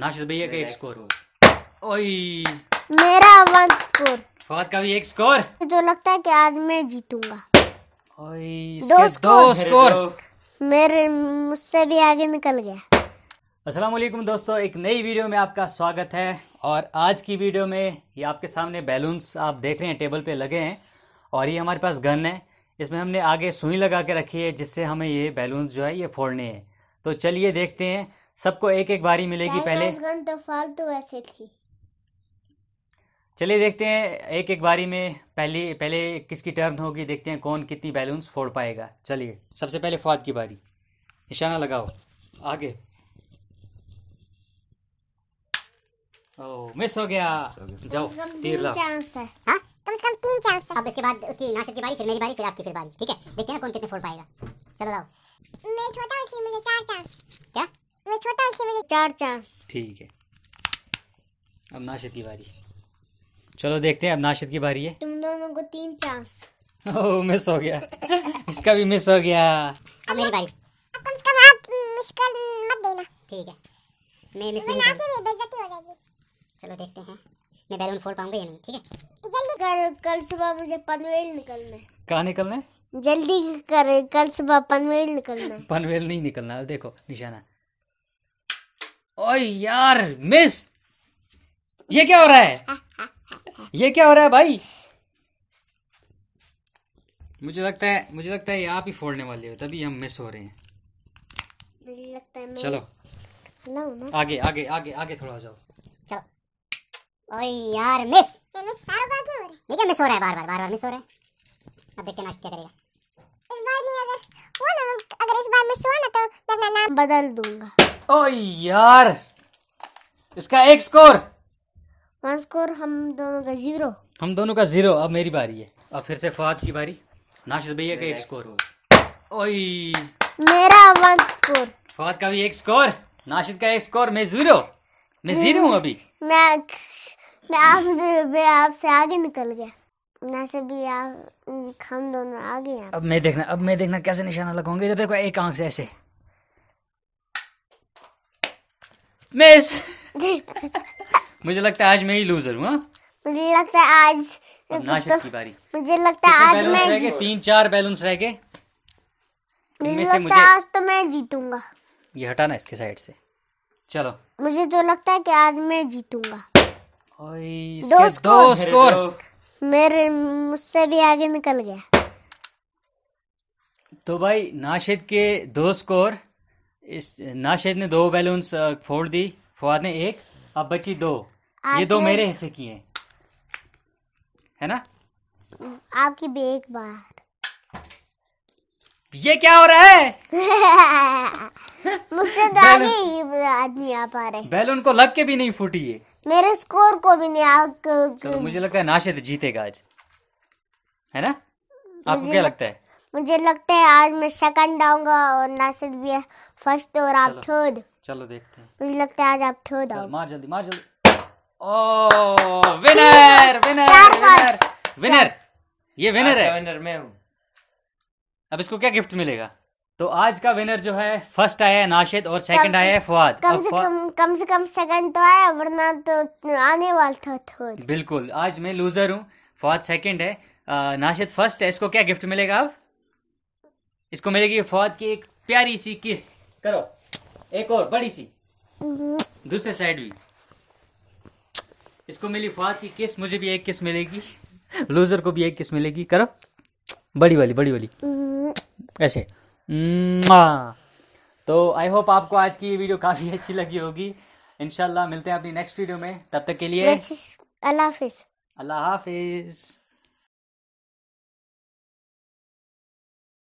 नाशिद तो भैया का एक स्कोर ओई मेरा वन स्कोर फौज का भी एक स्कोर तो लगता है कि आज मैं जीतूंगा ओई दो स्कोर, दो स्कोर। मेरे मुझसे भी आगे निकल गया अस्सलाम वालेकुम दोस्तों एक नई वीडियो में आपका स्वागत है और आज की वीडियो में ये आपके सामने बैलून्स आप देख रहे हैं टेबल पे लगे हैं और ये हमारे पास गन है इसमें हमने आगे सुई लगा के रखी है जिससे हमें ये बैलून्स जो है ये फोड़ने हैं तो चलिए देखते हैं सबको एक एक बारी मिलेगी पहले तो फालतू ऐसे थी चलिए देखते हैं एक एक बारी में पहली पहले किसकी टर्न होगी देखते हैं कौन कितनी बैलून्स फोड़ पाएगा चलिए सबसे पहले फवाद की बारी निशाना लगाओ आगे ओ मिस हो गया जाओ तीर लाओ हाँ? कम से कम तीन चांस है अब इसके बाद उसकी नाशक की बारी फिर मेरी बारी फिर आपकी फिर बारी ठीक है देखते हैं कौन कितने फोड़ पाएगा चलो लाओ मैं छोटा इसलिए मुझे चार चांस चार चांस ठीक है अब नाशिद की बारी चलो देखते हैं अब नाशिद की बारी है तुम दोनों को तीन चांस ओ मिस हो गया इसका भी मिस हो गया अब मेरी बारी अब कम से कम आप मिस कर मत देना ठीक है मैं मिस नहीं बेइज्जती हो जाएगी चलो देखते हैं मैं बैलून फोड़ पाऊंगा या नहीं ठीक है जल्दी कर कल सुबह मुझे पनवेल निकलना है कहाँ निकलना है जल्दी कर कल सुबह पनवेल निकलना है पनवेल नहीं निकलना देखो निशाना ओए यार मिस ये क्या हो रहा है ये क्या हो रहा है भाई मुझे लगता है मुझे लगता है ये आप ही फोड़ने वाले हो तभी हम मिस हो रहे हैं मुझे लगता है चलो ना आगे आगे आगे आगे थोड़ा जाओ चलो ओए यार मिस ये मिस सारों का क्यों ये क्या मिस हो रहा है बार बार बार बार मिस हो रहा है अब देखते नाश्ते करेगा इस बार नहीं अगर वो ना अगर इस बार मिस हुआ ना तो मैं नाम बदल दूंगा ओ यार इसका एक स्कोर वन स्कोर हम दोनों का जीरो हम दोनों का जीरो अब मेरी बारी है अब फिर से फवाद की बारी नाशिद भैया का एक स्कोर ओई मेरा वन स्कोर फवाद का भी एक स्कोर नाशिद का एक स्कोर मैं जीरो मैं जीरो हूँ अभी मैं मैं आपसे मैं आपसे आगे निकल गया नासिर भी आप हम दोनों आगे हैं अब मैं देखना अब मैं देखना कैसे निशाना लगाऊंगा इधर देखो एक आंख से ऐसे मिस मुझे लगता है आज मैं ही लूजर हूँ हाँ? मुझे लगता है आज नाशिद की बारी मुझे लगता है आज मैं तीन चार बैलून्स रह गए मुझे लगता है आज तो मैं जीतूंगा ये हटाना इसके साइड से चलो मुझे तो लगता है कि आज मैं जीतूंगा दो स्कोर, दो स्कोर। मेरे मुझसे भी आगे निकल गया तो भाई नाशिद के दो स्कोर इस नाशेद ने दो बैलून फोड़ दी फवाद ने एक अब बची दो ये दो मेरे हिस्से की हैं है ना आपकी बेग बार ये क्या हो रहा है मुझसे नहीं आ पा रहे बैलून को लग के भी नहीं फूटी है मेरे स्कोर को भी नहीं आ चलो मुझे लगता है नाशिद जीतेगा आज है ना आपको क्या लगता है मुझे लगता है आज मैं सेकंड आऊंगा और नासिर भी फर्स्ट और आप थर्ड चलो देखते हैं मुझे लगता है आज आप थर्ड आओ मार जल्दी मार जल्दी oh winner winner winner winner ये विनर है विनर मैं हूं अब इसको क्या गिफ्ट मिलेगा तो आज का विनर जो है फर्स्ट आया है नाशिद और सेकंड आया है फवाद कम से कम कम से कम सेकंड तो आया वरना तो आने वाला था थर्ड बिल्कुल आज मैं लूजर हूँ फवाद सेकंड है नाशिद फर्स्ट है इसको क्या गिफ्ट मिलेगा अब इसको मिलेगी फौज की एक प्यारी सी किस करो एक और बड़ी सी दूसरे साइड भी इसको मिली फौज की किस मुझे भी एक किस मिलेगी लूजर को भी एक किस मिलेगी करो बड़ी वाली बड़ी वाली ऐसे तो आई होप आपको आज की ये वीडियो काफ़ी अच्छी लगी होगी इनशाला मिलते हैं अपनी नेक्स्ट वीडियो में तब तक के लिए अल्लाह हाफिज अल्लाह हाफिज